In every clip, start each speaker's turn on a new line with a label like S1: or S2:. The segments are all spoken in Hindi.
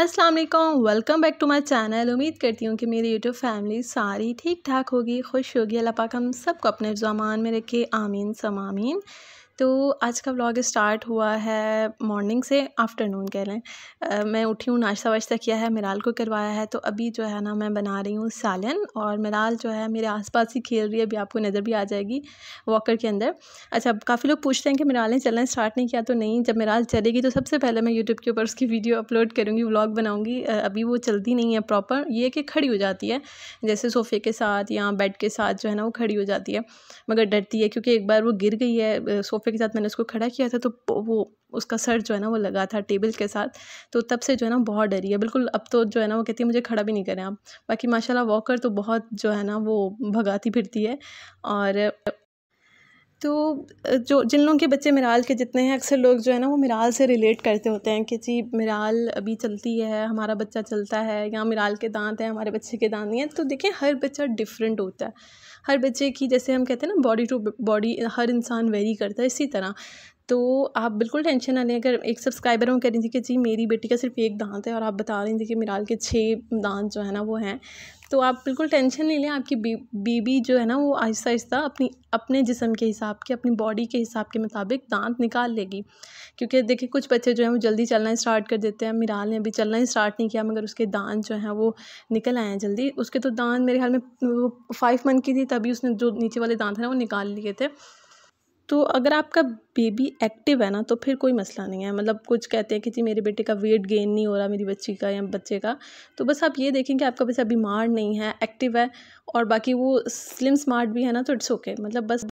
S1: अस्सलाम वालेकुम welcome back to my channel उम्मीद करती हूँ कि मेरी यूट्यूब फैमिली सारी ठीक ठाक होगी खुश होगी अल्लाह पाक हम सबको अपने जमान में रखे आमीन समामीन तो आज का व्लॉग स्टार्ट हुआ है मॉर्निंग से आफ्टरनून कह लें मैं उठी हूँ नाश्ता वाश्ता किया है मिराल को करवाया है तो अभी जो है ना मैं बना रही हूँ सालन और मिराल जो है मेरे आसपास ही खेल रही है अभी आपको नज़र भी आ जाएगी वॉकर के अंदर अच्छा अब काफ़ी लोग पूछते हैं कि मिराल ने चलना स्टार्ट नहीं किया तो नहीं जब मिराल चलेगी तो सबसे पहले मैं यूट्यूब के ऊपर उसकी वीडियो अपलोड करूँगी व्लॉग बनाऊँगी अभी वो चलती नहीं है प्रॉपर ये कि खड़ी हो जाती है जैसे सोफ़े के साथ या बेड के साथ जो है ना वो खड़ी हो जाती है मगर डरती है क्योंकि एक बार वो गिर गई है सोफ़े के साथ मैंने उसको खड़ा किया था तो वो उसका सर जो है ना वो लगा था टेबल के साथ तो तब से जो है ना बहुत डरी है बिल्कुल अब तो जो है ना वो कहती है मुझे खड़ा भी नहीं करें आप बाकी माशाल्लाह वॉकर तो बहुत जो है ना वो भगाती फिरती है और तो जो जिन लोगों के बच्चे मिराल के जितने हैं अक्सर लोग जो है ना वो मिराल से रिलेट करते होते हैं कि जी मिराल अभी चलती है हमारा बच्चा चलता है या मिराल के दांत हैं हमारे बच्चे के दांत नहीं हैं तो देखिए हर बच्चा डिफरेंट होता है हर बच्चे की जैसे हम कहते हैं ना बॉडी टू बॉडी हर इंसान वेरी करता है इसी तरह तो आप बिल्कुल टेंशन ना लें अगर एक सब्सक्राइबर हूँ कह रही थी कि जी मेरी बेटी का सिर्फ एक दांत है और आप बता रही थी कि मिराल के छः दांत जो है ना वो हैं तो आप बिल्कुल टेंशन नहीं लें आपकी बेबी जो है ना वो आहिस्ता आहिस्ता अपनी अपने जिसम के हिसाब के अपनी बॉडी के हिसाब के मुताबिक दांत निकाल लेगी क्योंकि देखिए कुछ बच्चे जो हैं वो जल्दी चलना स्टार्ट कर देते हैं मिराल ने अभी चलना स्टार्ट नहीं किया मगर उसके दांत जो हैं वो निकल आए हैं जल्दी उसके तो दांत मेरे ख्याल में वो फाइव मंथ की थी तभी उसने जो नीचे वाले दांत हैं वो निकाल लिए थे तो अगर आपका बेबी एक्टिव है ना तो फिर कोई मसला नहीं है मतलब कुछ कहते हैं कि जी मेरे बेटे का वेट गेन नहीं हो रहा मेरी बच्ची का या बच्चे का तो बस आप ये देखें कि आपका बच्चा बीमार नहीं है एक्टिव है और बाकी वो स्लिम स्मार्ट भी है ना तो इट्स ओके मतलब बस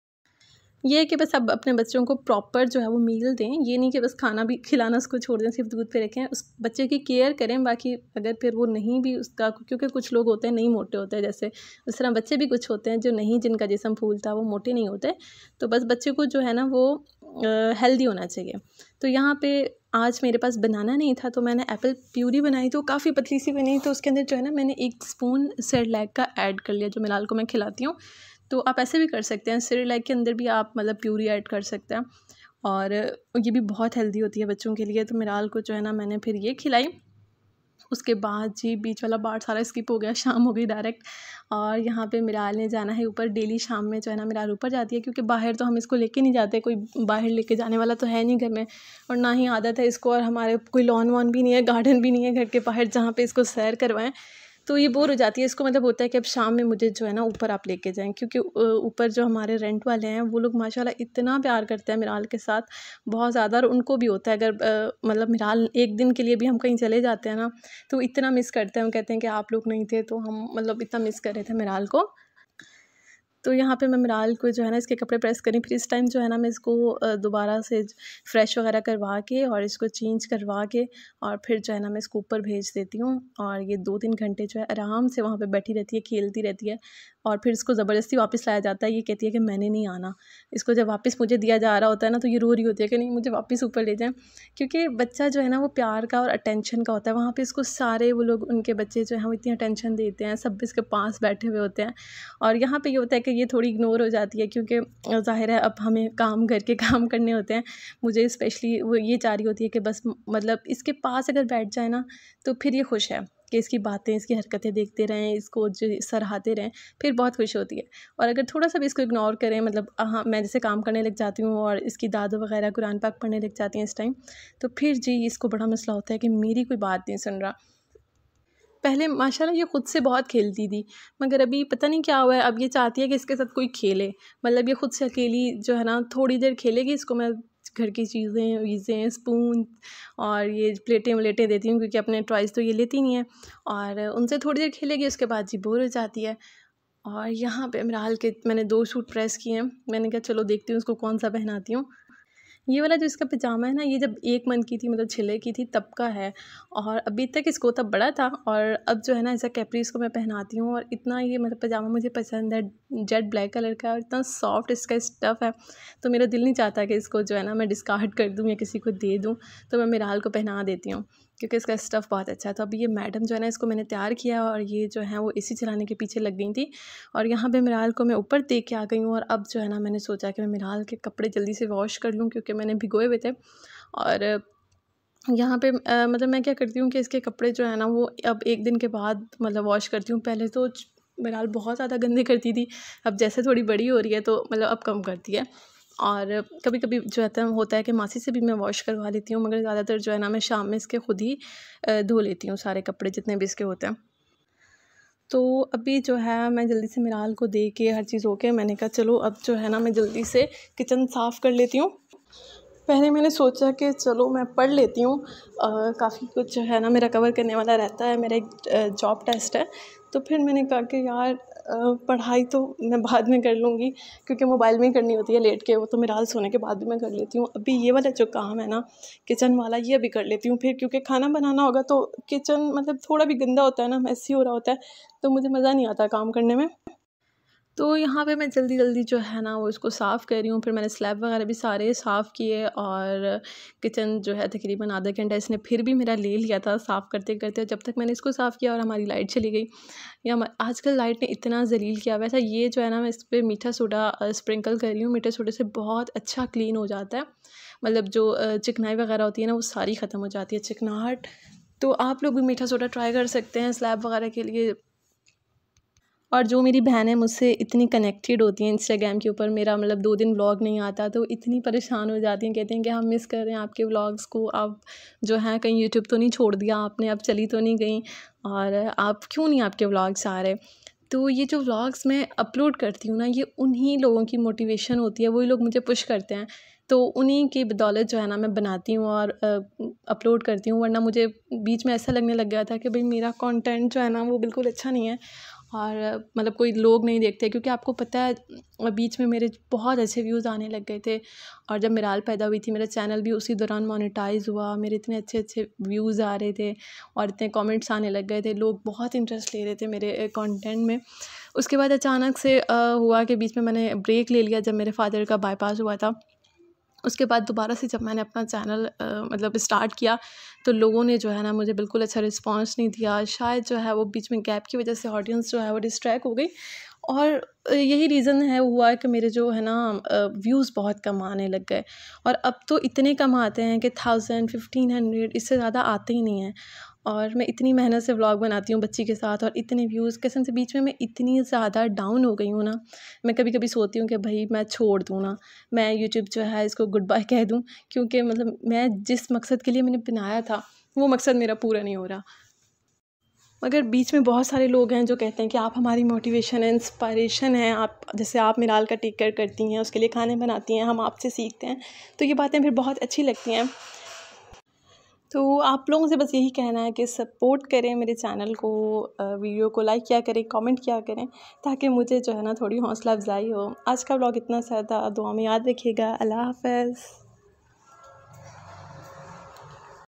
S1: ये है कि बस अब अपने बच्चों को प्रॉपर जो है वो मील दें ये नहीं कि बस खाना भी खिलाना उसको छोड़ दें सिर्फ दूध पे रखें उस बच्चे की केयर करें बाकी अगर फिर वो नहीं भी उसका क्योंकि कुछ लोग होते हैं नहीं मोटे होते हैं जैसे उस तरह बच्चे भी कुछ होते हैं जो नहीं जिनका जिसम फूलता वो मोटे नहीं होते तो बस बच्चे को जो है ना वो हेल्दी होना चाहिए तो यहाँ पर आज मेरे पास बनाना नहीं था तो मैंने एप्पल प्यूरी बनाई तो काफ़ी पतली सी बनी तो उसके अंदर जो है ना मैंने एक स्पून लैग का ऐड कर लिया जो मिलाल को मैं खिलाती हूँ तो आप ऐसे भी कर सकते हैं सिरेलैक के अंदर भी आप मतलब प्यूरी ऐड कर सकते हैं और ये भी बहुत हेल्दी होती है बच्चों के लिए तो मिराल को जो है ना मैंने फिर ये खिलाई उसके बाद जी बीच वाला बाढ़ सारा स्किप हो गया शाम हो गई डायरेक्ट और यहाँ पे मिराल ने जाना है ऊपर डेली शाम में जो है ना मिराल ऊपर जाती है क्योंकि बाहर तो हम इसको लेके नहीं जाते कोई बाहर लेके जाने वाला तो है नहीं घर में और ना ही आदत है इसको और हमारे कोई लॉन वॉन भी नहीं है गार्डन भी नहीं है घर के बाहर जहाँ पर इसको सैर करवाएँ तो ये बोर हो जाती है इसको मतलब होता है कि अब शाम में मुझे जो है ना ऊपर आप लेके जाएं क्योंकि ऊपर जो हमारे रेंट वाले हैं वो लोग माशाल्लाह इतना प्यार करते हैं मिराल के साथ बहुत ज़्यादा और उनको भी होता है अगर मतलब मिराल एक दिन के लिए भी हम कहीं चले जाते हैं ना तो इतना मिस करते हैं हम कहते हैं कि आप लोग नहीं थे तो हम मतलब इतना मिस कर रहे थे मिराल को तो यहाँ पे मैं मराल को जो है ना इसके कपड़े प्रेस करी फिर इस टाइम जो है ना मैं इसको दोबारा से फ्रेश वगैरह करवा के और इसको चेंज करवा के और फिर जो है ना मैं इसको ऊपर भेज देती हूँ और ये दो तीन घंटे जो है आराम से वहाँ पे बैठी रहती है खेलती रहती है और फिर इसको ज़बरदस्ती वापस लाया जाता है ये कहती है कि मैंने नहीं आना इसको जब वापस मुझे दिया जा रहा होता है ना तो ये रो रही होती है कि नहीं मुझे वापस ऊपर ले जाएँ क्योंकि बच्चा जो है ना वो प्यार का और अटेंशन का होता है वहाँ पर इसको सारे वो लोग उनके बच्चे जो है वो इतनी अटेंशन देते हैं सब इसके पास बैठे हुए होते हैं और यहाँ पर ये होता है करके ये थोड़ी इग्नोर हो जाती है क्योंकि ज़ाहिर है अब हमें काम करके काम करने होते हैं मुझे स्पेशली वो ये चाह रही होती है कि बस मतलब इसके पास अगर बैठ जाए ना तो फिर ये खुश है कि इसकी बातें इसकी हरकतें देखते रहें इसको जो सराहते रहें फिर बहुत खुश होती है और अगर थोड़ा सा भी इसको इग्नोर करें मतलब हाँ मैं जैसे काम करने लग जाती हूँ और इसकी दादो वगैरह कुरान पाक पढ़ने लग जाती हैं इस टाइम तो फिर जी इसको बड़ा मसला होता है कि मेरी कोई बात नहीं सुन रहा पहले माशाल्लाह ये ख़ुद से बहुत खेलती थी मगर अभी पता नहीं क्या हुआ है अब ये चाहती है कि इसके साथ कोई खेले मतलब ये ख़ुद से अकेली जो है ना थोड़ी देर खेलेगी इसको मैं घर की चीज़ें वीज़ें स्पून और ये प्लेटें वलेटें देती हूँ क्योंकि अपने टॉयज़ तो ये लेती नहीं है और उनसे थोड़ी देर खेलेगी उसके बाद जी बोर हो जाती है और यहाँ पर इमराल के मैंने दो सूट प्रेस किए हैं मैंने कहा चलो देखती हूँ उसको कौन सा पहनाती हूँ ये वाला जो इसका पजामा है ना ये जब एक मंथ की थी मतलब छिले की थी तब का है और अभी तक इसको तब बड़ा था और अब जो है ना ऐसा कैपरी इसको मैं पहनाती हूँ और इतना ये मतलब पजामा मुझे पसंद है जेड ब्लैक कलर का और इतना सॉफ्ट इसका स्टफ़ है तो मेरा दिल नहीं चाहता कि इसको जो है ना मैं डिस्कार्ड कर दूँ या किसी को दे दूँ तो मैं मिराल को पहना देती हूँ क्योंकि इसका स्टफ़ बहुत अच्छा है तो अभी ये मैडम जो है ना इसको मैंने तैयार किया और ये जो है वो इसी चलाने के पीछे लग गई थी और यहाँ पे मिराल को मैं ऊपर दे के आ गई हूँ और अब जो है ना मैंने सोचा कि मैं मिराल के कपड़े जल्दी से वॉश कर लूँ क्योंकि मैंने भिगोए हुए थे और यहाँ पे आ, मतलब मैं क्या करती हूँ कि इसके कपड़े जो है ना वो अब एक दिन के बाद मतलब वॉश करती हूँ पहले तो मिराल बहुत ज़्यादा गंदे करती थी अब जैसे थोड़ी बड़ी हो रही है तो मतलब अब कम करती है और कभी कभी जो है होता है कि मासी से भी मैं वॉश करवा लेती हूँ मगर ज़्यादातर जो है ना मैं शाम में इसके ख़ुद ही धो लेती हूँ सारे कपड़े जितने भी इसके होते हैं तो अभी जो है मैं जल्दी से मिराल को दे के हर चीज़ होके मैंने कहा चलो अब जो है ना मैं जल्दी से किचन साफ़ कर लेती हूँ पहले मैंने सोचा कि चलो मैं पढ़ लेती हूँ काफ़ी कुछ जो है ना मेरा कवर करने वाला रहता है मेरा एक जॉब टेस्ट है तो फिर मैंने कहा कि यार पढ़ाई तो मैं बाद में कर लूँगी क्योंकि मोबाइल में ही करनी होती है लेट के वो तो मेरा सोने के बाद भी मैं कर लेती हूँ अभी ये वाला जो काम है ना किचन वाला ये अभी कर लेती हूँ फिर क्योंकि खाना बनाना होगा तो किचन मतलब थोड़ा भी गंदा होता है ना मैसी हो रहा होता है तो मुझे मज़ा नहीं आता काम करने में तो यहाँ पे मैं जल्दी जल्दी जो है ना वो इसको साफ़ कर रही हूँ फिर मैंने स्लैब वगैरह भी सारे साफ़ किए और किचन जो है तकरीबन आधा घंटा इसने फिर भी मेरा ले लिया था साफ़ करते करते जब तक मैंने इसको साफ़ किया और हमारी लाइट चली गई या आजकल लाइट ने इतना जलील किया वैसा ये जो है ना मैं इस पर मीठा सोडा स्प्रिंकल कर रही हूँ मीठे सोडे से बहुत अच्छा क्लीन हो जाता है मतलब जो चिकनाई वगैरह होती है ना वो सारी ख़त्म हो जाती है चिकनाहट तो आप लोग भी मीठा सोडा ट्राई कर सकते हैं स्लैब वगैरह के लिए और जो मेरी बहन है मुझसे इतनी कनेक्टेड होती हैं इंस्टाग्राम के ऊपर मेरा मतलब दो दिन व्लॉग नहीं आता तो इतनी परेशान हो जाती हैं कहती हैं कि हम मिस कर रहे हैं आपके व्लॉग्स को आप जो हैं कहीं यूट्यूब तो नहीं छोड़ दिया आपने आप चली तो नहीं गई और आप क्यों नहीं आपके व्लॉग्स आ रहे तो ये जो व्लॉग्स मैं अपलोड करती हूँ ना ये उन्हीं लोगों की मोटिवेशन होती है वही लोग मुझे पुश करते हैं तो उन्हीं की बदौलत जो है ना मैं बनाती हूँ और अपलोड करती हूँ वरना मुझे बीच में ऐसा लगने लग गया था कि भाई मेरा कंटेंट जो है ना वो बिल्कुल अच्छा नहीं है और मतलब कोई लोग नहीं देखते क्योंकि आपको पता है बीच में मेरे बहुत अच्छे व्यूज़ आने लग गए थे और जब मिराल पैदा हुई थी मेरा चैनल भी उसी दौरान मोनेटाइज़ हुआ मेरे इतने अच्छे अच्छे व्यूज़ आ रहे थे और इतने कमेंट्स आने लग गए थे लोग बहुत इंटरेस्ट ले रहे थे मेरे कंटेंट में उसके बाद अचानक से हुआ कि बीच में मैंने ब्रेक ले लिया जब मेरे फादर का बाईपास हुआ था उसके बाद दोबारा से जब मैंने अपना चैनल मतलब स्टार्ट किया तो लोगों ने जो है ना मुझे बिल्कुल अच्छा रिस्पांस नहीं दिया शायद जो है वो बीच में गैप की वजह से ऑडियंस जो है वो डिस्ट्रैक हो गई और यही रीज़न है हुआ है कि मेरे जो है ना व्यूज़ बहुत कम आने लग गए और अब तो इतने कम आते हैं कि थाउजेंड फिफ्टीन हंड्रेड इससे ज़्यादा आते ही नहीं हैं और मैं इतनी मेहनत से व्लॉग बनाती हूँ बच्ची के साथ और इतने व्यूज़ कसम से बीच में मैं इतनी ज़्यादा डाउन हो गई हूँ ना मैं कभी कभी सोती हूँ कि भाई मैं छोड़ दूँ ना मैं यूट्यूब जो है इसको गुड बाय कह दूँ क्योंकि मतलब मैं जिस मकसद के लिए मैंने बनाया था वो मकसद मेरा पूरा नहीं हो रहा मगर बीच में बहुत सारे लोग हैं जो कहते हैं कि आप हमारी मोटिवेशन है इंस्पायरेशन है आप जैसे आप मिराल का टेक केयर करती हैं उसके लिए खाने बनाती हैं हम आपसे सीखते हैं तो ये बातें फिर बहुत अच्छी लगती हैं तो आप लोगों से बस यही कहना है कि सपोर्ट करें मेरे चैनल को वीडियो को लाइक किया करें कमेंट किया करें ताकि मुझे जो है ना थोड़ी हौसला अफजाई हो आज का ब्लॉग इतना सा था दुआ में याद रखिएगा अल्लाह हाफ